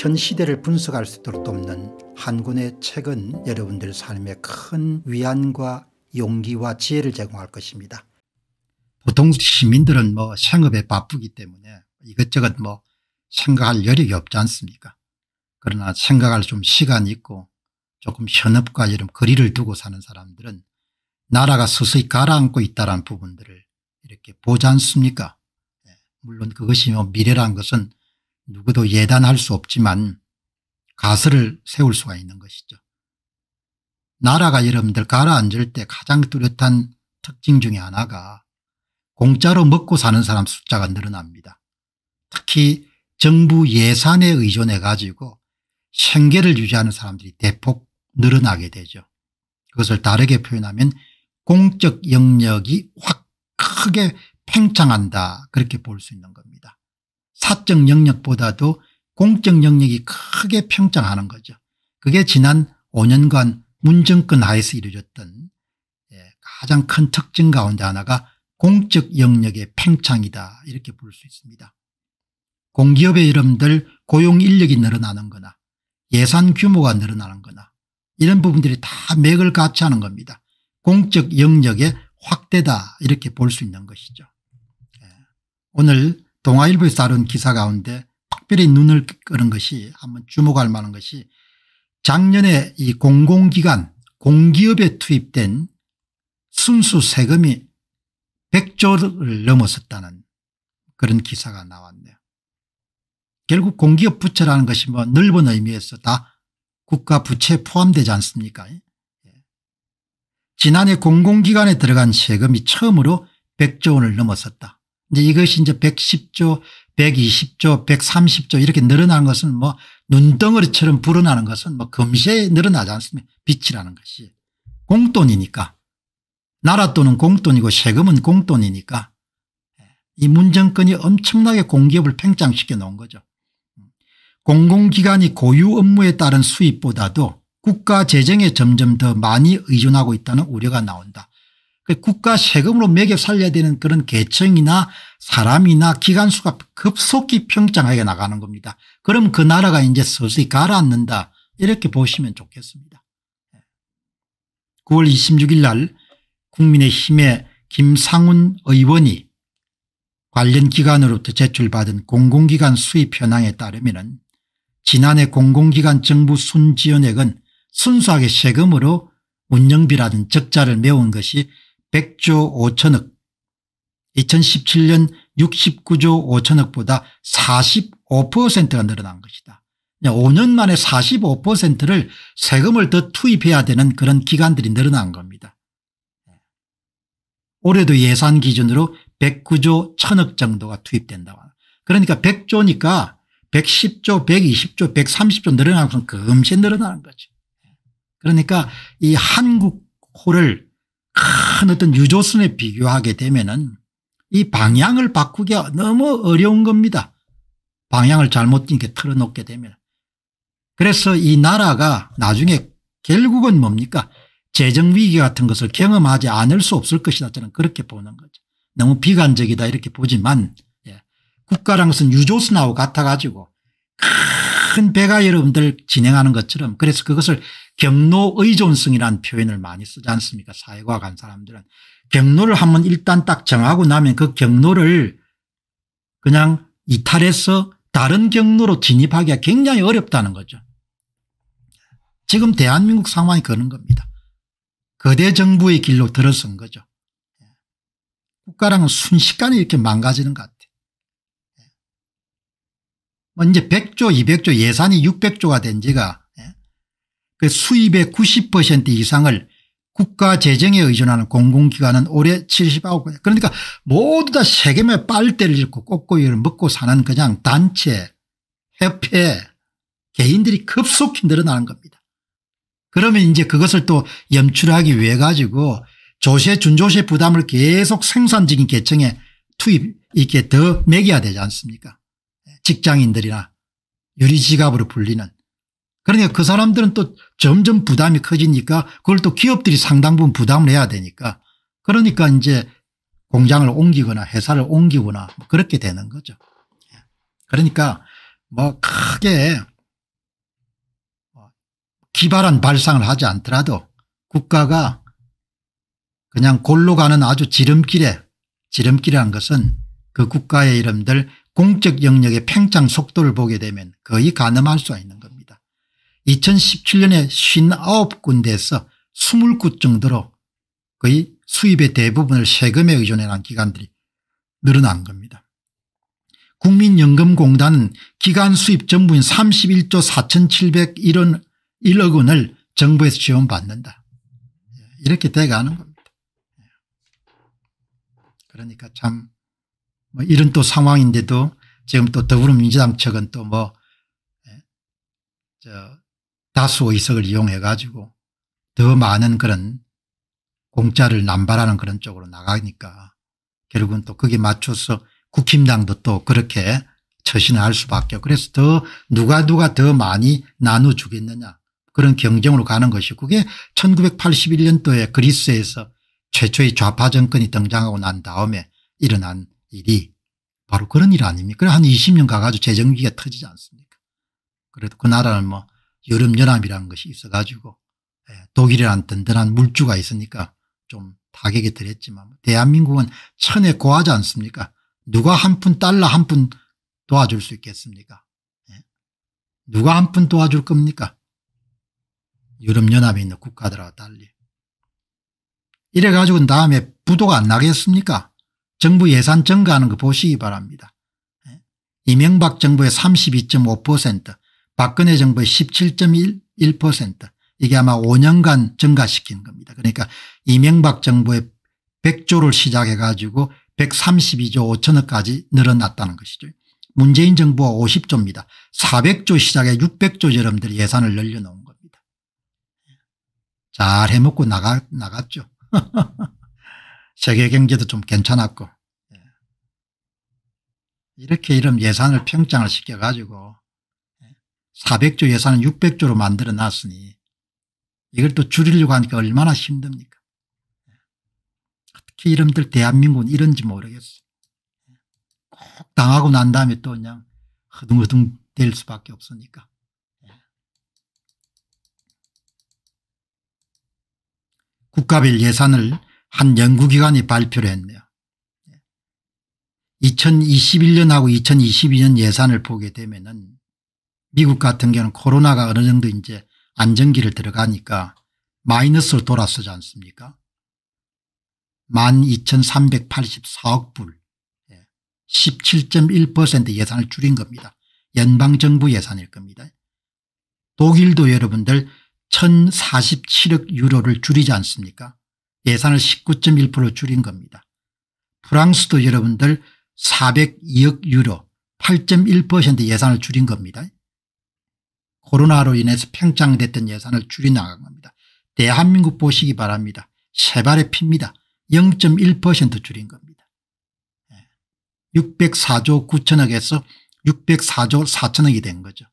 현 시대를 분석할 수 있도록 돕는 한 권의 책은 여러분들 삶에 큰 위안과 용기와 지혜를 제공할 것입니다. 보통 시민들은 뭐 생업에 바쁘기 때문에 이것저것 뭐 생각할 여력이 없지 않습니까 그러나 생각할 좀 시간이 있고 조금 현업과 이런 거리를 두고 사는 사람들은 나라가 서서히 가라앉고 있다는 부분들을 이렇게 보지 않습니까 예, 물론 그것이 뭐 미래란 것은 누구도 예단할 수 없지만 가설을 세울 수가 있는 것이죠. 나라가 여러분들 가라앉을 때 가장 뚜렷한 특징 중에 하나가 공짜로 먹고 사는 사람 숫자가 늘어납니다. 특히 정부 예산에 의존해 가지고 생계를 유지하는 사람들이 대폭 늘어나게 되죠. 그것을 다르게 표현하면 공적 영역이 확 크게 팽창한다 그렇게 볼 수 있는 겁니다. 사적 영역보다도 공적 영역이 크게 평장하는 거죠. 그게 지난 5년간 문정권 하에서 이루어졌던 예, 가장 큰 특징 가운데 하나가 공적 영역의 팽창이다 이렇게 볼 수 있습니다. 공기업의 이름들 고용 인력이 늘어나는 거나 예산 규모가 늘어나는 거나 이런 부분들이 다 맥을 같이 하는 겁니다. 공적 영역의 확대다 이렇게 볼 수 있는 것이죠. 예. 오늘 동아일보에 싸른 기사 가운데 특별히 눈을 끄는 것이 한번 주목할 만한 것이 작년에 이 공공기관 공기업에 투입된 순수 세금이 100조를 넘었었다는 그런 기사가 나왔네요. 결국 공기업 부채라는 것이 뭐 넓은 의미에서 다 국가 부채에 포함되지 않습니까 예. 지난해 공공기관에 들어간 세금이 처음으로 100조 원을 넘었었다. 이제 이것이 이제 110조 120조 130조 이렇게 늘어나는 것은 뭐 눈덩어리처럼 불어나는 것은 뭐 금세 늘어나지 않습니까 빛이라는 것이 공돈이니까 나라 돈은 공돈이고 세금은 공돈이니까 예. 이 문정권이 엄청나게 공기업을 팽창시켜 놓은 거죠. 공공기관이 고유 업무에 따른 수입보다도 국가 재정에 점점 더 많이 의존하고 있다는 우려가 나온다. 그 국가 세금으로 매겨 살려야 되는 그런 계층이나 사람이나 기관수가 급속히 평장하게 나가는 겁니다. 그럼 그 나라가 이제 서서히 가라앉는다 이렇게 보시면 좋겠습니다. 9월 예. 26일 날 국민의힘의 김상훈 의원이 관련 기관으로부터 제출받은 공공기관 수입 현황에 따르면 지난해 공공기관 정부 순지원액은 순수하게 세금으로 운영비라든 적자를 메운 것이 100조 5천억 2017년 69조 5천억보다 45%가 늘어난 것이다. 5년 만에 45%를 세금을 더 투입해야 되는 그런 기관들이 늘어난 겁니다. 예. 올해도 예산 기준으로 109조 1000억 정도가 투입된다고 합니다. 그러니까 100조니까 110조 120조 130조 늘어나고 금세 늘어나는 거죠. 예. 그러니까 이 한국호를 큰 어떤 유조선에 비교하게 되면은 이 방향을 바꾸기가 너무 어려운 겁니다. 방향을 잘못 이렇게 틀어놓게 되면. 그래서 이 나라가 나중에 결국은 뭡니까 재정위기 같은 것을 경험하지 않을 수 없을 것이다 저는 그렇게 보는 거죠. 너무 비관적이다 이렇게 보지만 예. 국가랑선 유조선하고 같아가지고 큰 배가 여러분들 진행하는 것처럼 그래서 그것을 경로의존성이라는 표현을 많이 쓰지 않습니까 사회과 학간 사람들은 경로를 한번 일단 딱 정하고 나면 그 경로를 그냥 이탈해서 다른 경로로 진입하기가 굉장히 어렵다는 거죠. 지금 대한민국 상황이 그런 겁니다. 거대 정부의 길로 들어선 거죠. 예. 국가랑은 순식간에 이렇게 망가지는 것 같아요. 이제 100조 200조 예산이 600조가 된 지가 예. 그 수입의 90% 이상을 국가 재정에 의존하는 공공기관은 올해 79개 그러니까 모두 다 세금에 빨대를 잃고 꼬꼬이를 먹고 사는 그냥 단체 협회 개인들이 급속히 늘어나는 겁니다. 그러면 이제 그것을 또 염출하기 위해 가지고 조세 준조세 부담을 계속 생산적인 계층에 투입 이렇게 더 매겨야 되지 않습니까 직장인들이나 유리지갑으로 불리는 그러니까 그 사람들은 또 점점 부담이 커지니까 그걸 또 기업들이 상당 부분 부담을 해야 되니까 그러니까 이제 공장을 옮기거나 회사를 옮기거나 뭐 그렇게 되는 거죠. 그러니까 뭐 크게 뭐 기발한 발상을 하지 않더라도 국가가 그냥 골로 가는 아주 지름길에 지름길이란 것은 그 국가의 이름들 공적 영역의 팽창 속도를 보게 되면 거의 가늠할 수가 있는 겁니다. 2017년에 59군데에서 20곳 정도로 거의 수입의 대부분을 세금에 의존해난 기관들이 늘어난 겁니다. 국민연금공단은 기관 수입 전부인 31조 4,701억 원을 정부에서 지원받는다. 이렇게 돼가는 겁니다. 그러니까 참뭐 이런 또 상황인데도 지금 또 더불어민주당 측은 또뭐 예, 다수 의석을 이용해 가지고 더 많은 그런 공짜를 남발하는 그런 쪽으로 나가니까 결국은 또 거기에 맞춰서 국힘당도 또 그렇게 처신을 할 수밖에 없고 그래서 더 누가 누가 더 많이 나눠주겠느냐 그런 경쟁으로 가는 것이 그게 1981년도에 그리스에서 최초의 좌파 정권이 등장하고 난 다음에 일어난 일이 바로 그런 일 아닙니까? 한 20년 가가지고 재정기가 터지지 않습니까? 그래도 그 나라는 뭐 유럽연합이라는 것이 있어가지고 예, 독일이란 든든한 물주가 있으니까 좀 타격이 덜했지만 뭐 대한민국은 천에 고하지 않습니까? 누가 한 푼 달러 한 푼 도와줄 수 있겠습니까? 예? 누가 한 푼 도와줄 겁니까? 유럽연합에 있는 국가들하고 달리. 이래가지고 다음에 부도가 안 나겠습니까? 정부 예산 증가하는 거 보시기 바랍니다. 예? 이명박 정부의 32.5% 박근혜 정부의 17.1% 이게 아마 5년간 증가시킨 겁니다. 그러니까 이명박 정부의 100조를 시작해 가지고 132조 5천억까지 늘어났다는 것이죠. 문재인 정부가 50조입니다. 400조 시작에 600조 여러분들 예산을 늘려놓은 겁니다. 예? 잘 해먹고 나가, 나갔죠. 세계 경제도 좀 괜찮았고 예. 이렇게 이런 예산을 평장을 시켜가지고 400조 예. 예산을 600조로 만들어 놨으니 이걸 또 줄이려고 하니까 얼마나 힘듭니까 어떻게 이름들 대한민국은 이런지 모르겠어 꼭 당하고 난 다음에 또 그냥 허둥허둥 될 수밖에 없으니까 국가별 예산을 한 연구기관이 발표를 했네요. 2021년하고 예. 2022년 예산을 보게 되면 은 미국 같은 경우는 코로나가 어느 정도 이제 안정기를 들어가니까 마이너스로 돌아서지 않습니까 12,384억 불17.1% 예. 예산을 줄인 겁니다. 연방정부 예산일 겁니다. 독일도 여러분들 1,047억 유로를 줄이지 않습니까 예산을 19.1% 줄인 겁니다. 프랑스도 여러분들 402억 유로 8.1% 예산을 줄인 겁니다. 코로나로 인해서 평창됐던 예산을 줄여나간 겁니다. 대한민국 보시기 바랍니다. 세 발의 핍니다. 0.1% 줄인 겁니다. 604조 예. 9천억에서 604조 4천억이 된 거죠.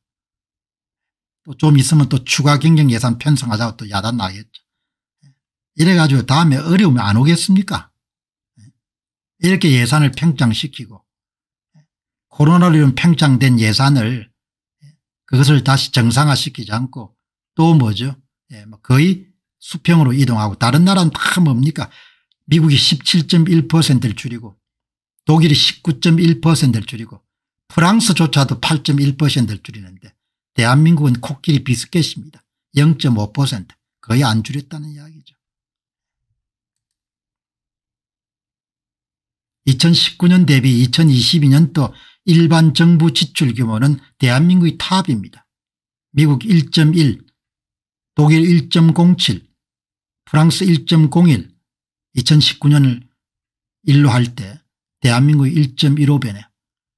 또 좀 있으면 또 추가 경쟁 예산 편성하자고 또 야단 나겠죠. 이래가지고 다음에 어려움이안 오겠습니까? 이렇게 예산을 팽창시키고 코로나로 팽창된 예산을 그것을 다시 정상화시키지 않고 또 뭐죠? 예, 뭐 거의 수평으로 이동하고 다른 나라는 다 뭡니까? 미국이 17.1%를 줄이고 독일이 19.1%를 줄이고 프랑스조차도 8.1%를 줄이는데 대한민국은 코끼리 비스켓입니다. 0.5% 거의 안 줄였다는 이야기. 2019년 대비 2022년도 일반 정부 지출 규모는 대한민국의 탑입니다. 미국 1.1, 독일 1.07, 프랑스 1.01, 2019년을 1로할 때 대한민국의 1.15배네.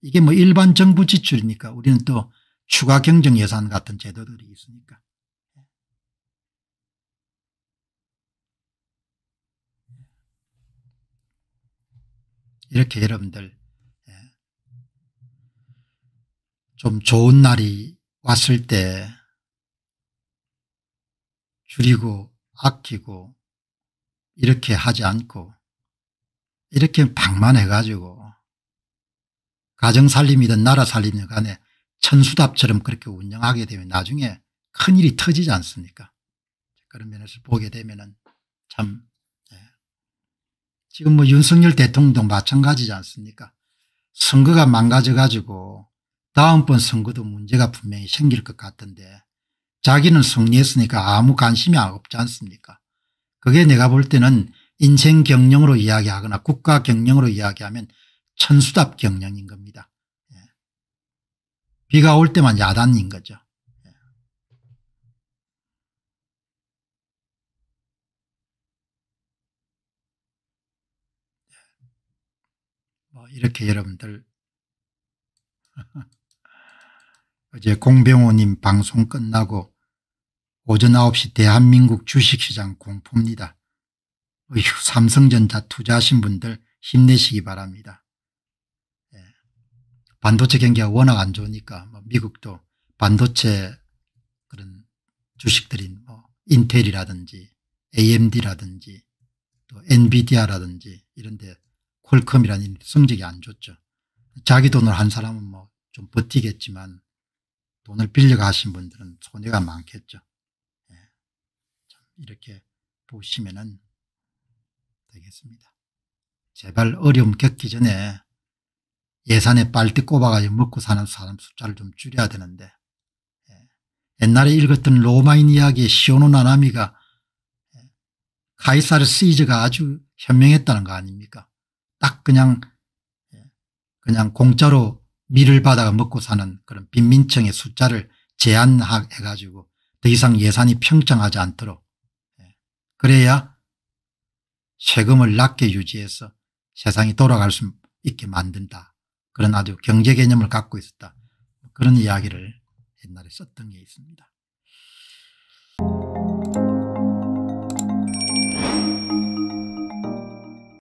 이게 뭐 일반 정부 지출이니까 우리는 또 추가 경정 예산 같은 제도들이 있으니까. 이렇게 여러분들 예. 좀 좋은 날이 왔을 때 줄이고 아끼고 이렇게 하지 않고 이렇게 방만해 가지고 가정살림이든 나라살림이든 간에 천수답처럼 그렇게 운영하게 되면 나중에 큰일이 터지지 않습니까 그런 면에서 보게 되면 참 지금 뭐 윤석열 대통령도 마찬가지지 않습니까 선거가 망가져가지고 다음번 선거도 문제가 분명히 생길 것 같은데 자기는 승리했으니까 아무 관심이 없지 않습니까 그게 내가 볼 때는 인생 경영으로 이야기하거나 국가 경영으로 이야기하면 천수답 경영인 겁니다. 예. 비가 올 때만 야단인 거죠. 뭐 이렇게 여러분들 어제 공병호님 방송 끝나고 오전 9시 대한민국 주식시장 공포입니다. 어휴, 삼성전자 투자하신 분들 힘내시기 바랍니다. 예. 반도체 경기가 워낙 안 좋으니까 뭐 미국도 반도체 그런 주식들인 뭐 인텔이라든지 AMD라든지 또 엔비디아라든지 이런 데 홀컴이라는 성적이 안 좋죠. 자기 돈을 한 사람은 뭐 좀 버티겠지만 돈을 빌려가 신 분들은 손해가 많겠죠. 예. 이렇게 보시면 되겠습니다. 제발 어려움 겪기 전에 예산에 빨대 꼽아가지고 먹고 사는 사람 숫자를 좀 줄여야 되는데 예. 옛날에 읽었던 로마인 이야기의 시오노 나나미가 예. 카이사르 시즈가 아주 현명했다는 거 아닙니까? 딱 그냥 예, 그냥 공짜로 밀을 받아 먹고 사는 그런 빈민층의 숫자를 제한해 가지고 더 이상 예산이 평정하지 않도록 예, 그래야 세금을 낮게 유지해서 세상이 돌아갈 수 있게 만든다. 그런 아주 경제 개념을 갖고 있었다. 그런 이야기를 옛날에 썼던 게 있습니다.